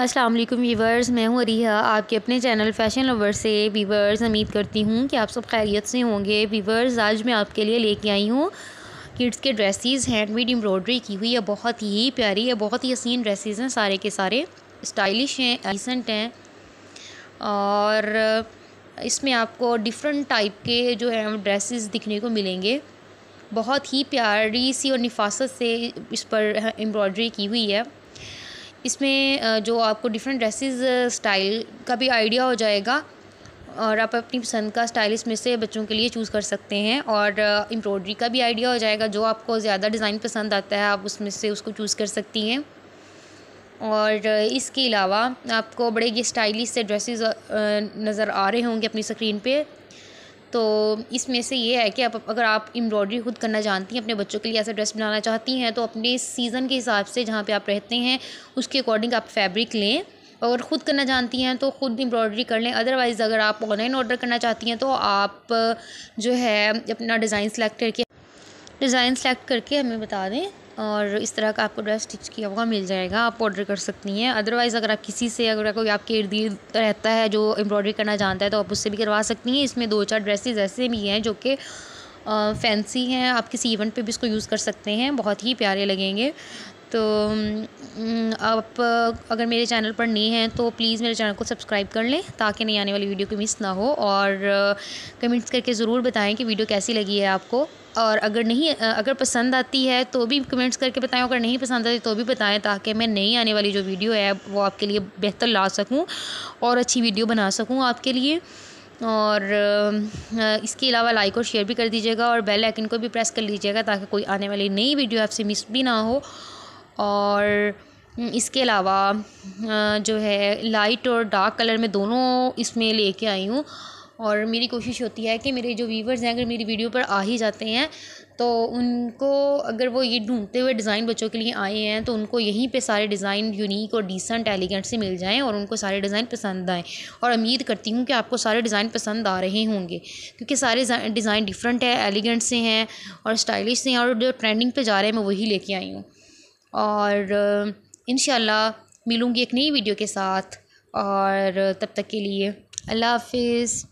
अस्सलाम वालेकुम वीवर्स मैं हूँ रिहा आपके अपने चैनल फैशन लवर से वीवर्स उम्मीद करती हूँ कि आप सब खैरियत से होंगे वीवर्स आज मैं आपके लिए लेके आई हूँ किड्स के ड्रेसेस हैंडमेड एम्ब्रॉयडरी की हुई है बहुत ही प्यारी है बहुत ही हसीन ड्रेसेस हैं सारे के सारे स्टाइलिश हैं रिसेंट हैं और इसमें आपको डिफरेंट टाइप के जो है ड्रेसेस दिखने को मिलेंगे बहुत ही प्यारी सी और निफासत से इस पर एम्ब्रॉयडरी की हुई है इसमें जो आपको डिफरेंट ड्रेसेस स्टाइल का भी आइडिया हो जाएगा और आप अपनी पसंद का स्टाइल इसमें से बच्चों के लिए चूज़ कर सकते हैं और एम्ब्रॉयडरी का भी आइडिया हो जाएगा जो आपको ज़्यादा डिज़ाइन पसंद आता है आप उसमें से उसको चूज़ कर सकती हैं और इसके अलावा आपको बड़े ये स्टाइलिश से ड्रेसेस नज़र आ रहे होंगे अपनी स्क्रीन पे तो इसमें से ये है कि आप अगर आप एम्ब्रॉयडरी खुद करना जानती हैं अपने बच्चों के लिए ऐसा ड्रेस बनाना चाहती हैं तो अपने सीज़न के हिसाब से जहाँ पे आप रहते हैं उसके अकॉर्डिंग आप फैब्रिक लें और ख़ुद करना जानती हैं तो ख़ुद एम्ब्रॉयडरी कर लें अदरवाइज़ अगर आप ऑनलाइन ऑर्डर करना चाहती हैं तो आप जो है अपना डिज़ाइन सेलेक्ट करके डिज़ाइन सेलेक्ट करके हमें बता दें और इस तरह का आपको ड्रेस स्टिच किया हुआ मिल जाएगा आप ऑर्डर कर सकती हैं अदरवाइज़ अगर आप किसी से अगर कोई आपके इर्द गिर्द रहता है जो एम्ब्रॉयडरी करना जानता है तो आप उससे भी करवा सकती हैं इसमें दो चार ड्रेसेस ऐसे भी हैं जो कि फैंसी हैं आप किसी इवेंट पे भी इसको यूज़ कर सकते हैं बहुत ही प्यारे लगेंगे तो आप अगर मेरे चैनल पर नए हैं तो प्लीज़ मेरे चैनल को सब्सक्राइब कर लें ताकि नई आने वाली वीडियो को मिस ना हो और कमेंट्स करके ज़रूर बताएं कि वीडियो कैसी लगी है आपको और अगर नहीं अगर पसंद आती है तो भी कमेंट्स करके बताएं अगर नहीं पसंद आती तो भी बताएं ताकि मैं नई आने वाली जो वीडियो है वो आपके लिए बेहतर ला सकूं और अच्छी वीडियो बना सकूं आपके लिए और इसके अलावा लाइक और शेयर भी कर दीजिएगा और बेल आइकन को भी प्रेस कर लीजिएगा ताकि कोई आने वाली नई वीडियो आपसे मिस भी ना हो और हम्म, इसके अलावा जो है लाइट और डार्क कलर में दोनों इसमें लेके आई हूँ और मेरी कोशिश होती है कि मेरे जो व्यूवर्स हैं अगर मेरी वीडियो पर आ ही जाते हैं तो उनको अगर वो ये ढूंढते हुए डिज़ाइन बच्चों के लिए आए हैं तो उनको यहीं पे सारे डिज़ाइन यूनिक और डिसेंट एलिगेंट से मिल जाएं और उनको सारे डिज़ाइन पसंद आएँ और उम्मीद करती हूँ कि आपको सारे डिज़ाइन पसंद आ रहे होंगे क्योंकि सारे डिज़ाइन डिफरेंट है एलिगेंट से हैं और स्टाइलिश से हैं और जो ट्रेंडिंग पर जा रहे हैं मैं वही लेके आई हूँ और इन मिलूँगी एक नई वीडियो के साथ और तब तक के लिए अल्लाह हाफ़िज़